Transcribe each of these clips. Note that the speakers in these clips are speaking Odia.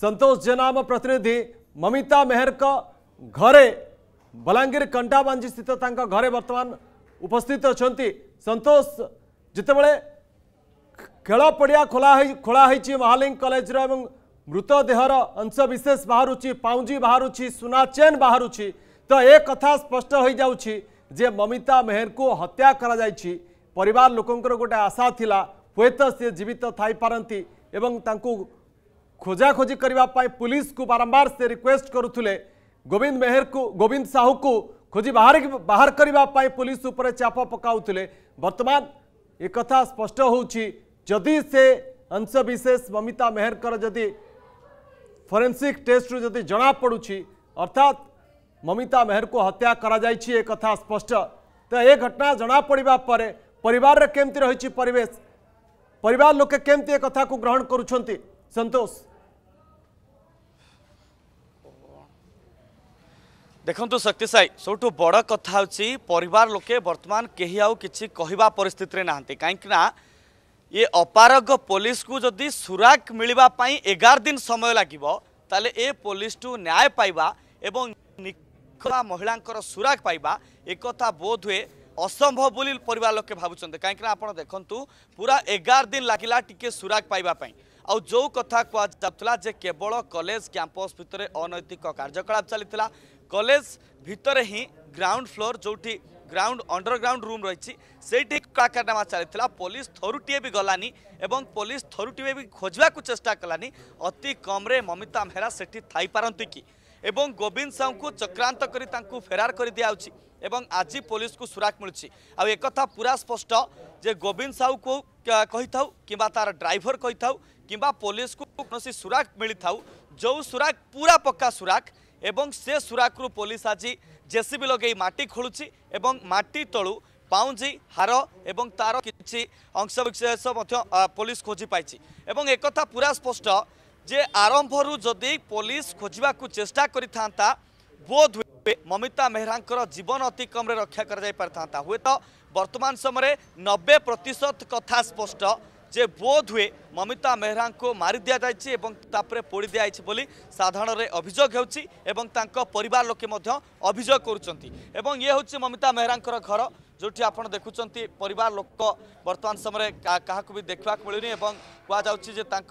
संतोष जेना आम प्रतिनिधि ममिता मेहर का घरे बलाङ्गिर कन्टाबाी स्थित घरे वर्तमान उपस्थित संतोष सन्तोष जतिबेला खेला पडिया खोला है, खोला है महालिंग ए मृतदेह र अंश विशेष बाहुन्छ पाउजी बाहुन्छ सुना चेन तो त ए स्पष्ट ममिता मेहर को हत्या परिवार लोकंर गोटे आशा हेत सी जीवित थपार खोजाखोजी करने पुलिस को बारंबार से रिक्वेस्ट करुले गोविंद मेहर को गोविंद साहू को खोजी बाहर बाहर करने पुलिस उपर चाप पकाउले बर्तमान एक स्पष्ट होदी से अंश विशेष ममिता मेहर जदि फरेन्सिक टेस्ट जब जना पड़ू अर्थात ममिता मेहर को हत्या करा कथा स्पष्ट तो ये घटना जना पड़ा पर परिवार केमती रही परिवेश परिवार लोके केमती कथा को ग्रहण करुंट संतोष ଦେଖନ୍ତୁ ଶକ୍ତି ସାହି ସବୁଠୁ ବଡ଼ କଥା ହେଉଛି ପରିବାର ଲୋକେ ବର୍ତ୍ତମାନ କେହି ଆଉ କିଛି କହିବା ପରିସ୍ଥିତିରେ ନାହାନ୍ତି କାହିଁକିନା ଏ ଅପାରଗ ପୋଲିସକୁ ଯଦି ସୁରାକ ମିଳିବା ପାଇଁ ଏଗାର ଦିନ ସମୟ ଲାଗିବ ତାହେଲେ ଏ ପୋଲିସଠୁ ନ୍ୟାୟ ପାଇବା ଏବଂ ନିଖୋଜା ମହିଳାଙ୍କର ସୁରାକ ପାଇବା ଏକଥା ବୋଧହୁଏ ଅସମ୍ଭବ ବୋଲି ପରିବାର ଲୋକେ ଭାବୁଛନ୍ତି କାହିଁକିନା ଆପଣ ଦେଖନ୍ତୁ ପୁରା ଏଗାର ଦିନ ଲାଗିଲା ଟିକେ ସୁରାକ ପାଇବା ପାଇଁ ଆଉ ଯେଉଁ କଥା କୁହାଯାଉଥିଲା ଯେ କେବଳ କଲେଜ କ୍ୟାମ୍ପସ୍ ଭିତରେ ଅନୈତିକ କାର୍ଯ୍ୟକଳାପ ଚାଲିଥିଲା କଲେଜ ଭିତରେ ହିଁ ଗ୍ରାଉଣ୍ଡ ଫ୍ଲୋର ଯେଉଁଠି গ্রাউন্ড অন্ডরগ্রাউন্ড রুম রয়েছে সেইটি কাকারনামা চালি পুলিশ থরুটিয়ে বি গলানি এবং পুলিশ থরুটিয়ে বি খোঁজবাকে চেষ্টা কলানি অতি কমরে মমিতা মেহরা সেটি থাইপারতি কি ଏବଂ ଗୋବିନ୍ଦ ସାହୁଙ୍କୁ ଚକ୍ରାନ୍ତ କରି ତାଙ୍କୁ ଫେରାର କରିଦିଆଯାଉଛି ଏବଂ ଆଜି ପୋଲିସକୁ ସୁରାକ ମିଳୁଛି ଆଉ ଏକଥା ପୁରା ସ୍ପଷ୍ଟ ଯେ ଗୋବିନ୍ଦ ସାହୁକୁ କହିଥାଉ କିମ୍ବା ତାର ଡ୍ରାଇଭର କହିଥାଉ କିମ୍ବା ପୋଲିସକୁ କୌଣସି ସୁରାକ ମିଳିଥାଉ ଯେଉଁ ସୁରାକ ପୁରା ପକ୍କା ସୁରାକ ଏବଂ ସେ ସୁରାକରୁ ପୋଲିସ ଆଜି ଜେସିବି ଲଗେଇ ମାଟି ଖୋଳୁଛି ଏବଂ ମାଟି ତଳୁ ପାଉଁଜି ହାର ଏବଂ ତାର କିଛି ଅଂଶବିଶେଷ ମଧ୍ୟ ପୋଲିସ ଖୋଜି ପାଇଛି ଏବଂ ଏକଥା ପୁରା ସ୍ପଷ୍ଟ যে যদি আরম্ভରୁ ଯଦି ପୋଲିସ ଖୋଜିବାକୁ ଚେଷ୍ଟା କରିଥାନ୍ତା ବୋଧ ହୁଏ ମମିତା ମେହରାଙ୍କର ଜୀବନ ଅତି କମ୍ରେ ରକ୍ଷା କରାଯାଇପାରିଥାନ୍ତା ହୁଏତ বর্তমান সময় ନବେ ପ୍ରତିଶତ কথা স্পষ্ট যে বোধ হুয়ে মমিতা মেহরাঙ্কু মারি দিয়া যাই এবং তাপরে পোড়ি দিয়া যাই বলে সাধারণের অভিযোগ হচ্ছে এবং তাঁর পরিবার লোকে মধ্য অভিযোগ করছেন এবং ইয়ে হচ্ছে মমিতা মেহরাঙ্কর ঘর যেটি আপনার দেখুম পরিবার লোক বর্তমান সময় কাহকু বি দেখা মিলুনি এবং কুয়া যাচ্ছে যে তাঁর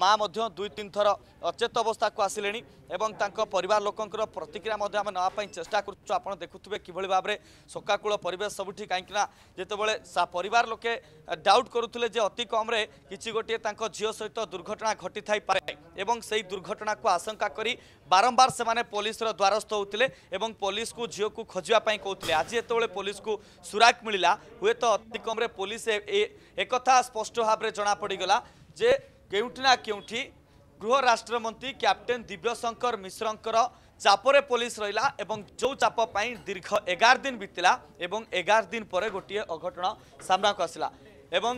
ମା ମଧ୍ୟ ଦୁଇ ତିନି ଥର ଅଚେତ ଅବସ୍ଥାକୁ ଆସିଲେଣି ଏବଂ ତାଙ୍କ ପରିବାର ଲୋକଙ୍କର ପ୍ରତିକ୍ରିୟା ମଧ୍ୟ ଆମେ ନେବା ପାଇଁ ଚେଷ୍ଟା କରୁଛୁ ଆପଣ ଦେଖୁଥିବେ କିଭଳି ଭାବରେ ଶୋକାକୁଳ ପରିବେଶ ସବୁଠି କାହିଁକିନା ଯେତେବେଳେ ପରିବାର ଲୋକେ ଡାଉଟ୍ କରୁଥିଲେ ଯେ ଅତି କମ୍ରେ କିଛି ଗୋଟିଏ ତାଙ୍କ ଝିଅ ସହିତ ଦୁର୍ଘଟଣା ଘଟିଥାଇପାରେ ଏବଂ ସେହି ଦୁର୍ଘଟଣାକୁ ଆଶଙ୍କା କରି ବାରମ୍ବାର ସେମାନେ ପୋଲିସର ଦ୍ୱାରସ୍ଥ ହେଉଥିଲେ ଏବଂ ପୋଲିସକୁ ଝିଅକୁ ଖୋଜିବା ପାଇଁ କହୁଥିଲେ ଆଜି ଯେତେବେଳେ ପୋଲିସକୁ ସୁରାକ ମିଳିଲା ହୁଏତ ଅତି କମ୍ରେ ପୋଲିସ ଏକଥା ସ୍ପଷ୍ଟ ଭାବରେ ଜଣାପଡ଼ିଗଲା ଯେ କେଉଁଠି ନା କେଉଁଠି ଗୃହ ରାଷ୍ଟ୍ରମନ୍ତ୍ରୀ କ୍ୟାପ୍ଟେନ୍ ଦିବ୍ୟଶଙ୍କର ମିଶ୍ରଙ୍କର ଚାପରେ ପୋଲିସ ରହିଲା ଏବଂ ଯେଉଁ ଚାପ ପାଇଁ ଦୀର୍ଘ ଏଗାର ଦିନ ବିତିଲା ଏବଂ ଏଗାର ଦିନ ପରେ ଗୋଟିଏ ଅଘଟଣ ସାମ୍ନାକୁ ଆସିଲା ଏବଂ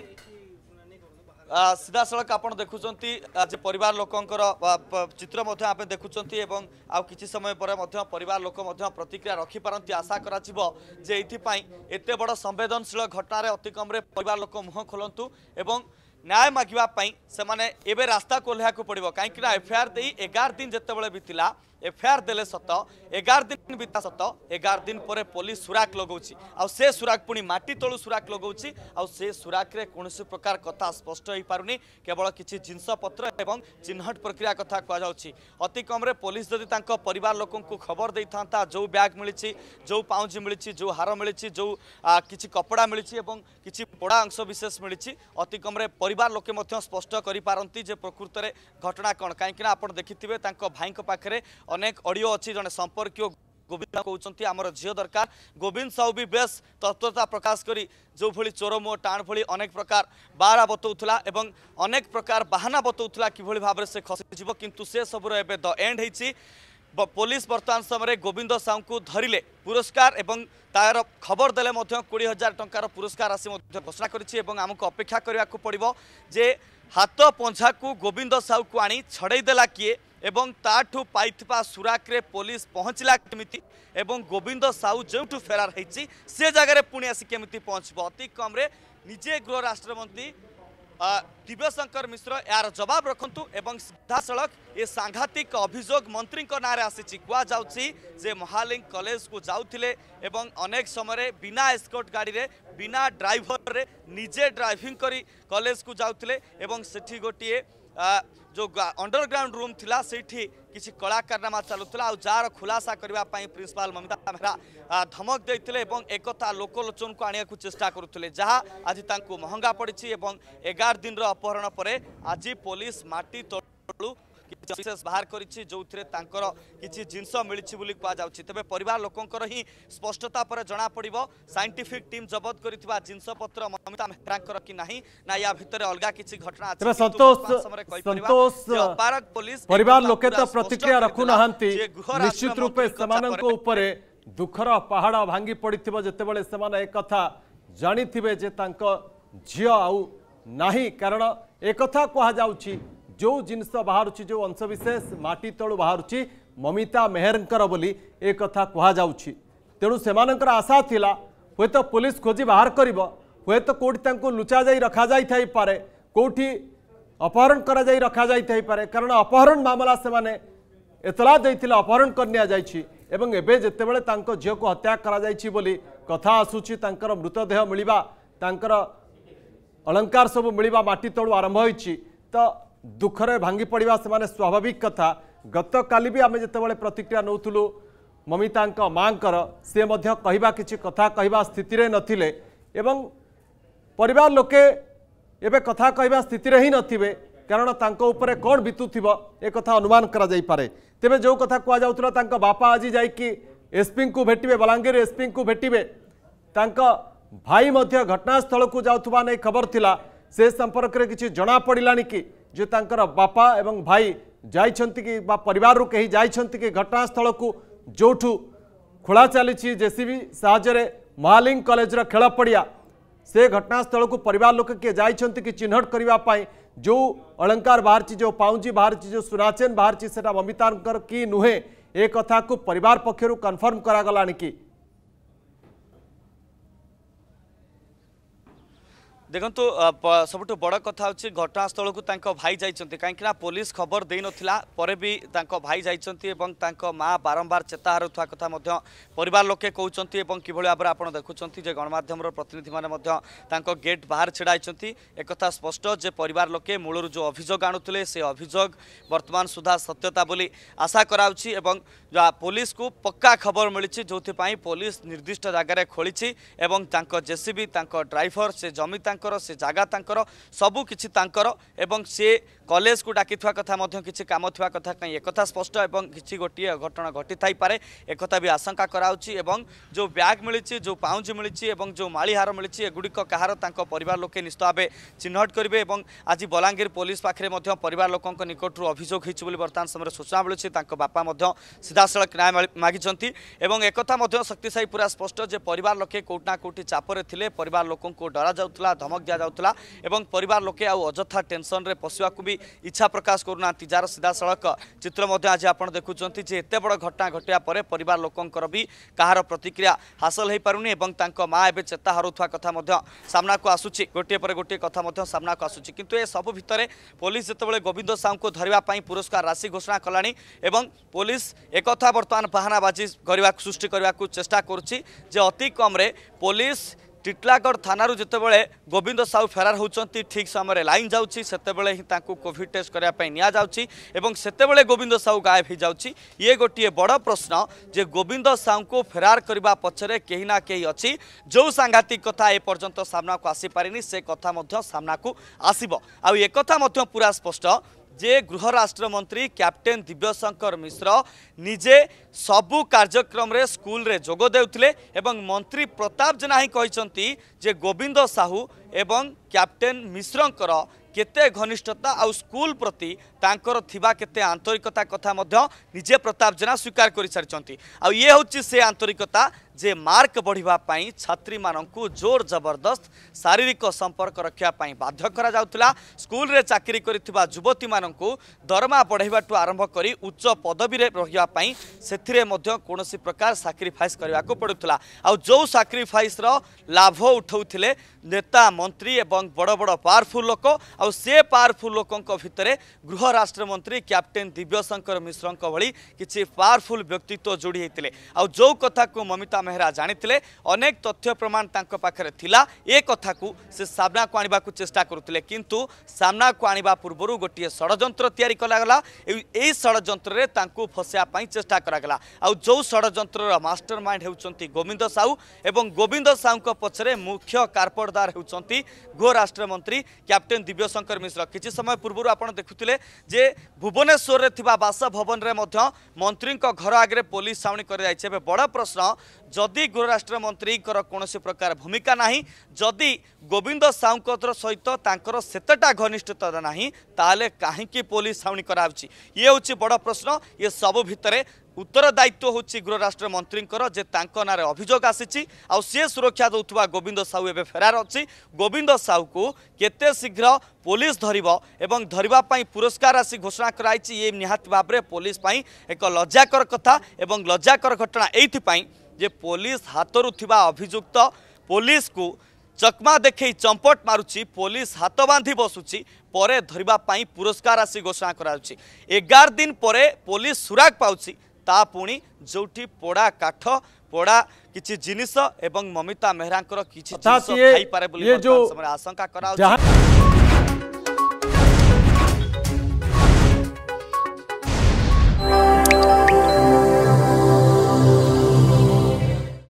ସିଧାସଳଖ ଆପଣ ଦେଖୁଛନ୍ତି ଯେ ପରିବାର ଲୋକଙ୍କର ଚିତ୍ର ମଧ୍ୟ ଆମେ ଦେଖୁଛନ୍ତି ଏବଂ ଆଉ କିଛି ସମୟ ପରେ ମଧ୍ୟ ପରିବାର ଲୋକ ମଧ୍ୟ ପ୍ରତିକ୍ରିୟା ରଖିପାରନ୍ତି ଆଶା କରାଯିବ ଯେ ଏଥିପାଇଁ ଏତେ ବଡ଼ ସମ୍ବେଦନଶୀଳ ଘଟଣାରେ ଅତିକମ୍ରେ ପରିବାର ଲୋକ ମୁହଁ ଖୋଲନ୍ତୁ ଏବଂ न्याय मागे से रास्ता कोल्हाक पड़ो कहीं एफआईआर दे एगार दिन जिते बीतला এফআইআর দেলে সত এগার দিন বিতা সত এগার দিন পরে পুলিশ সুরাক লগাউছি সে সুরাক পুঁ মাটি তলু সুরাক লগাউছি সে সুরাকরে কৌশি প্রকার কথা স্পষ্ট হয়েপুনি কেবল কিছু জিনিসপত্র এবং চিহ্নট প্রক্রিয়া কথা কুযাচ্ছি অতি কমরে পুলিশ যদি তাঁর পরিবার লোক খবর দিয়ে থাকে যে ব্যাগ মিছে যে পাউঞ্জি মিছে যে হার মিছে যে কিছু কপড়া মিছে এবং কিছু পোড়া অংশ বিশেষ মিছে অতি কমরে পরিবার লোকে স্পষ্ট করে পাঁচ যে প্রকৃতরে ঘটনা কম কিনা আপনার দেখি তাঁর ভাই পাখে অনেক অডিও অছি জন সম্পর্কীয় গোবিন্দ কৌঁচ আমার ঝিও দরকার গোবিন্দ সাউ বি বেশ তৎপরতা প্রকাশ করে যেভাবে চোর মুহ টাণ ভি অনেক প্রকার বারা বতাউলা এবং অনেক প্রকার বাহানা বতাউলা কিভাবে ভাবে সে খসিযোগ কিন্তু সে সবুর এবে দ এন্ড হয়েছি পুলিশ বর্তমান সময় গোবিন্দ সাউঙ্কু ধরিলে পুরস্কার এবং তার খবর দেলে কোড়ি হাজার টাকার পুরস্কার আসি ঘোষণা করেছি এবং আমি অপেক্ষা করা পড়ব যে হাত পঞ্ছাকু গোবিন্দ সাউকু আনি ছড়াই দেলা কিয়ে এবং তাঠু পাইথিবা সুরাকরে পুলিশ পৌঁছিলা কেমিতি এবং গোবিন্দ সাউ যেটু ফেরার হয়েছি সে জায়গায় পুঁ আসি কেমিতি পৌঁছব অতি কমরে নিজে গৃহ দিব্যশঙ্কর মিশ্র এর জবাব রাখতু এবং সিধাসলখ এ সাংঘাতিক অভিযোগ মন্ত্রী নাঁরে আসিছি কুযাচ্ছি যে মহালিং কলেজকু যাওলে এবং অনেক সময় বিনা এসকোট গাড়ি বিনা ড্রাইভরের নিজে ড্রাইভিং করে কলেজকু যাওলে এবং সেটি গোটিয়ে जो अंडरग्राउंड रूम थी से किसी कलाकारनामा चलुला आ जार खुलासा करने प्रिंसिपाल ममिता मेहरा धमक देते एकता लोकलोचन को आने को चेषा करुले जहाँ आज महंगा पड़ी एगार दिन अपहरण पर आज पुलिस मटी तलू विशेष बाहर करो कि जिनस मिली कह तेज पर लोकर ही स्पष्टता पर जमापड़ सैंटीफिक टीम जबत कर जिनसपत ममिता मेहरा कि ना ना या भितर अलग किसी घटना पुलिस परिवार तो प्रतिक्रिया रखु निश्चित रूपे दुखर पहाड़ भांगी पड़ जिते एक जाणी थे झी आऊ कारण एक कहा जो जिनिष बाहुची जेव्हा अंशविशेष माटितळू बाहुची ममिता मेहरंकर तणुसे आशा थांबला हुयत पोलिस खोजी बाहेर करून लुचाय रखायथापे को अपहरण कारण अपहरण ममला सगळे एतला अपहरण करियाची एतबेळे त्या ढिया करूची त्या मृतदेह अलंकार सब सबु मिळ्या माटितळू आरंभ होईल तो ଦୁଃଖରେ ଭାଙ୍ଗି ପଡ଼ିବା ସେମାନେ ସ୍ୱାଭାବିକ କଥା ଗତକାଲି ବି ଆମେ ଯେତେବେଳେ ପ୍ରତିକ୍ରିୟା ନେଉଥିଲୁ ମମିତାଙ୍କ ମାଆଙ୍କର ସେ ମଧ୍ୟ କହିବା କିଛି କଥା କହିବା ସ୍ଥିତିରେ ନଥିଲେ ଏବଂ ପରିବାର ଲୋକେ ଏବେ କଥା କହିବା ସ୍ଥିତିରେ ହିଁ ନଥିବେ କାରଣ ତାଙ୍କ ଉପରେ କ'ଣ ବିତୁଥିବ ଏ କଥା ଅନୁମାନ କରାଯାଇପାରେ ତେବେ ଯେଉଁ କଥା କୁହାଯାଉଥିଲା ତାଙ୍କ ବାପା ଆଜି ଯାଇକି ଏସ୍ପିଙ୍କୁ ଭେଟିବେ ବଲାଙ୍ଗୀର ଏସ୍ପିଙ୍କୁ ଭେଟିବେ ତାଙ୍କ ଭାଇ ମଧ୍ୟ ଘଟଣାସ୍ଥଳକୁ ଯାଉଥିବା ନେଇ ଖବର ଥିଲା ସେ ସମ୍ପର୍କରେ କିଛି ଜଣାପଡ଼ିଲାଣି କି जे बापा एवं भाई जा पर कहीं जा घटनास्थल को जोठू खोला चली जेसीबी साहय महालिंग कलेज खेल पड़िया से घटनास्थल को पर लोक किए जा चिन्ह करने जो अलंकार बाहर जो पाउजी बाहर जो सुनाचेन बाहर से ममिता कि नुहे एक कथा को परिवार पक्षर कनफर्म करा कि দেখুন সবুঠু বড় কথা হচ্ছে ঘটনাস্থলকু তাঙ্ক ভাই যাইছন্তি কাইকিনা পুলিশ খবর দিয়ে নথিলা পরে বি তাঙ্ক ভাই যাই এবং তাঙ্ক মা বারম্বার চেতা হারুথা কথা মধ্য পরিবার লোকে কৌছন্তি এবং কিভাবে ভাবে আপনার দেখুছন্তি যে গণমাধ্যম প্রতিনিধি মানে মধ্য গেট বাহার ছেড়াইছন্তি একথা স্পষ্ট যে পরিবার লোকে মূলর যে অভিযোগ আনুলে সে অভিযোগ বর্তমান সুদ্ধা সত্যতা বলে আশা করাউছি এবং পুলিশ কু পকা খবর মিলিছি যে পুলিশ নির্দিষ্ট জায়গায় খোলিছি এবং তাঙ্ক জেসিবি তাঙ্ক ড্রাইভর সে জমি তাঙ্ক ତାଙ୍କର ସେ ଜାଗା ତାଙ୍କର ସବୁ କିଛି ତାଙ୍କର ଏବଂ ସେ କଲେଜକୁ ଡାକିଥିବା କଥା ମଧ୍ୟ କିଛି କାମ ଥିବା କଥା କାହିଁ ଏକଥା ସ୍ପଷ୍ଟ ଏବଂ କିଛି ଗୋଟିଏ ଘଟଣା ଘଟିଥାଇପାରେ ଏକଥା ବି ଆଶଙ୍କା କରାଯାଉଛି ଏବଂ ଯେଉଁ ବ୍ୟାଗ୍ ମିଳିଛି ଯେଉଁ ପାଉଁଜି ମିଳିଛି ଏବଂ ଯେଉଁ ମାଳିହାର ମିଳିଛି ଏଗୁଡ଼ିକ କାହାର ତାଙ୍କ ପରିବାର ଲୋକେ ନିଶ୍ଚିତ ଭାବେ ଚିହ୍ନଟ କରିବେ ଏବଂ ଆଜି ବଲାଙ୍ଗୀର ପୋଲିସ ପାଖରେ ମଧ୍ୟ ପରିବାର ଲୋକଙ୍କ ନିକଟରୁ ଅଭିଯୋଗ ହୋଇଛି ବୋଲି ବର୍ତ୍ତମାନ ସମୟରେ ସୂଚନା ମିଳୁଛି ତାଙ୍କ ବାପା ମଧ୍ୟ ସିଧାସଳଖ ନ୍ୟାୟ ମାଗିଛନ୍ତି ଏବଂ ଏକଥା ମଧ୍ୟ ଶକ୍ତିଶାହି ପୁରା ସ୍ପଷ୍ଟ ଯେ ପରିବାର ଲୋକେ କେଉଁଠି ନା କେଉଁଠି ଚାପରେ ଥିଲେ ପରିବାର ଲୋକଙ୍କୁ ଡରାଯାଉଥିଲା ଧମକ ଦିଆଯାଉଥିଲା ଏବଂ ପରିବାର ଲୋକେ ଆଉ ଅଯଥା ଟେନସନ୍ରେ ପଶିବାକୁ ବି ଇଚ୍ଛା ପ୍ରକାଶ କରୁନାହାନ୍ତି ଯାହାର ସିଧାସଳଖ ଚିତ୍ର ମଧ୍ୟ ଆଜି ଆପଣ ଦେଖୁଛନ୍ତି ଯେ ଏତେ ବଡ଼ ଘଟଣା ଘଟିବା ପରେ ପରିବାର ଲୋକଙ୍କର ବି କାହାର ପ୍ରତିକ୍ରିୟା ହାସଲ ହୋଇପାରୁନି ଏବଂ ତାଙ୍କ ମା ଏବେ ଚେତା ହରାଉଥିବା କଥା ମଧ୍ୟ ସାମ୍ନାକୁ ଆସୁଛି ଗୋଟିଏ ପରେ ଗୋଟିଏ କଥା ମଧ୍ୟ ସାମ୍ନାକୁ ଆସୁଛି କିନ୍ତୁ ଏସବୁ ଭିତରେ ପୋଲିସ ଯେତେବେଳେ ଗୋବିନ୍ଦ ସାହୁଙ୍କୁ ଧରିବା ପାଇଁ ପୁରସ୍କାର ରାଶି ଘୋଷଣା କଲାଣି ଏବଂ ପୋଲିସ ଏକଥା ବର୍ତ୍ତମାନ ବାହାନାବାଜି କରିବାକୁ ସୃଷ୍ଟି କରିବାକୁ ଚେଷ୍ଟା କରୁଛି ଯେ ଅତି କମ୍ରେ ପୋଲିସ ଟିଟଲାଗଡ଼ ଥାନାରୁ ଯେତେବେଳେ ଗୋବିନ୍ଦ ସାହୁ ଫେରାର ହେଉଛନ୍ତି ଠିକ୍ ସମୟରେ ଲାଇନ୍ ଯାଉଛି ସେତେବେଳେ ହିଁ ତାଙ୍କୁ କୋଭିଡ଼ ଟେଷ୍ଟ କରିବା ପାଇଁ ନିଆଯାଉଛି ଏବଂ ସେତେବେଳେ ଗୋବିନ୍ଦ ସାହୁ ଗାୟବ ହୋଇଯାଉଛି ଇଏ ଗୋଟିଏ ବଡ଼ ପ୍ରଶ୍ନ ଯେ ଗୋବିନ୍ଦ ସାହୁଙ୍କୁ ଫେରାର କରିବା ପଛରେ କେହି ନା କେହି ଅଛି ଯେଉଁ ସାଙ୍ଘାତିକ କଥା ଏପର୍ଯ୍ୟନ୍ତ ସାମ୍ନାକୁ ଆସିପାରିନି ସେ କଥା ମଧ୍ୟ ସାମ୍ନାକୁ ଆସିବ ଆଉ ଏକଥା ମଧ୍ୟ ପୁରା ସ୍ପଷ୍ଟ যে গৃহরাষ্ট্রমন্ত্রী ক্যাপ্টেন দিব্যশঙ্কর মিশ্র নিজে সবু কার্যক্রমে স্কুলরে যোগ দেলে এবং মন্ত্রী প্রতাপ জেনাহি কিন্তু যে গোবিন্দ সাহু এবং ক্যাপ্টেন মিশ্রকর কেতে ঘনিষ্ঠতা আউ স্কুল প্রতি তাঁকর থিবা কেতে আন্তরিকতা কথা মধ্য নিজে প্রতাপ জেনা স্বীকার করে সারি আউ ইয়ে হচ্ছে সে আন্তরিকতা ଯେ ମାର୍କ ବଢ଼ିବା ପାଇଁ ଛାତ୍ରୀମାନଙ୍କୁ ଜୋର ଜବରଦସ୍ତ ଶାରୀରିକ ସମ୍ପର୍କ ରଖିବା ପାଇଁ ବାଧ୍ୟ କରାଯାଉଥିଲା ସ୍କୁଲରେ ଚାକିରି କରିଥିବା ଯୁବତୀମାନଙ୍କୁ ଦରମା ବଢ଼ାଇବାଠୁ ଆରମ୍ଭ କରି ଉଚ୍ଚ ପଦବୀରେ ରହିବା ପାଇଁ ସେଥିରେ ମଧ୍ୟ କୌଣସି ପ୍ରକାର ସାକ୍ରିଫାଇସ୍ କରିବାକୁ ପଡ଼ୁଥିଲା ଆଉ ଯେଉଁ ସାକ୍ରିଫାଇସ୍ର ଲାଭ ଉଠାଉଥିଲେ ନେତା ମନ୍ତ୍ରୀ ଏବଂ ବଡ଼ ବଡ଼ ପାୱାରଫୁଲ୍ ଲୋକ ଆଉ ସେ ପାୱାରଫୁଲ୍ ଲୋକଙ୍କ ଭିତରେ ଗୃହ ରାଷ୍ଟ୍ରମନ୍ତ୍ରୀ କ୍ୟାପ୍ଟେନ୍ ଦିବ୍ୟଶଙ୍କର ମିଶ୍ରଙ୍କ ଭଳି କିଛି ପାୱାରଫୁଲ୍ ବ୍ୟକ୍ତିତ୍ୱ ଯୋଡ଼ି ହେଇଥିଲେ ଆଉ ଯେଉଁ କଥାକୁ ମମିତା ମେହେରା ଜାଣିଥିଲେ ଅନେକ ତଥ୍ୟ ପ୍ରମାଣ ତାଙ୍କ ପାଖରେ ଥିଲା ଏ କଥାକୁ ସେ ସାମ୍ନାକୁ ଆଣିବାକୁ ଚେଷ୍ଟା କରୁଥିଲେ କିନ୍ତୁ ସାମ୍ନାକୁ ଆଣିବା ପୂର୍ବରୁ ଗୋଟିଏ ଷଡ଼ଯନ୍ତ୍ର ତିଆରି କରାଗଲା ଏହି ଷଡ଼ଯନ୍ତ୍ରରେ ତାଙ୍କୁ ଫସେଇବା ପାଇଁ ଚେଷ୍ଟା କରାଗଲା ଆଉ ଯେଉଁ ଷଡ଼ଯନ୍ତ୍ରର ମାଷ୍ଟର ମାଇଣ୍ଡ ହେଉଛନ୍ତି ଗୋବିନ୍ଦ ସାହୁ ଏବଂ ଗୋବିନ୍ଦ ସାହୁଙ୍କ ପଛରେ ମୁଖ୍ୟ କାର୍ପଟଦାର ହେଉଛନ୍ତି ଗୃହ ରାଷ୍ଟ୍ରମନ୍ତ୍ରୀ କ୍ୟାପ୍ଟେନ୍ ଦିବ୍ୟଶଙ୍କର ମିଶ୍ର କିଛି ସମୟ ପୂର୍ବରୁ ଆପଣ ଦେଖୁଥିଲେ ଯେ ଭୁବନେଶ୍ୱରରେ ଥିବା ବାସଭବନରେ ମଧ୍ୟ ମନ୍ତ୍ରୀଙ୍କ ଘର ଆଗରେ ପୋଲିସ ଛାଉଣି କରାଯାଇଛି ଏବେ ବଡ଼ ପ୍ରଶ୍ନ ଯଦି ଗୃହରାଷ୍ଟ୍ର ମନ୍ତ୍ରୀଙ୍କର କୌଣସି ପ୍ରକାର ଭୂମିକା ନାହିଁ ଯଦି ଗୋବିନ୍ଦ ସାହୁଙ୍କ ସହିତ ତାଙ୍କର ସେତେଟା ଘନିଷ୍ଠତା ନାହିଁ ତାହେଲେ କାହିଁକି ପୋଲିସ ଛାଉଣି କରାହେଉଛି ଇଏ ହେଉଛି ବଡ଼ ପ୍ରଶ୍ନ ଇଏ ସବୁ ଭିତରେ উত্তর দায়িত্ব হচ্ছে গৃহরাষ্ট্র গৃহরাষ্ট্রমন্ত্রীঙ্কর যে তাঁর নাঁরে অভিযোগ আসিছি আসে সুরক্ষা দেওয়া গোবিন্দ সাহু এবে ফেরার অছি গোবিন্দ সাহুকু কেতে শীঘ্র পুলিশ ধরব এবং ধরা পুরস্কার আসি ঘোষণা করা হয়েছে ইয়ে নিহতি ভাবে পুলিশ পাই এক লজ্জাকর কথা এবং লজ্জাকর ঘটনা এইপাই যে পুলিশ হাতরু থিবা অভিযুক্ত কু চকমা দেখে চম্পট মারুচি পুলিশ হাত বাঁধি বসুচি পরে ধরা পুরস্কার আসি ঘোষণা করা হচ্ছে এগার দিন পরে পুলিশ সুরাগ পাচ্ছি ତା ପୁଣି ଯେଉଁଠି ପୋଡ଼ା କାଠ ପୋଡ଼ା କିଛି ଜିନିଷ ଏବଂ ମମିତା ମେହେରାଙ୍କର କିଛି ଜିନିଷ ଖାଇପାରେ ବୋଲି ଆଶଙ୍କା କରାଯାଉଛି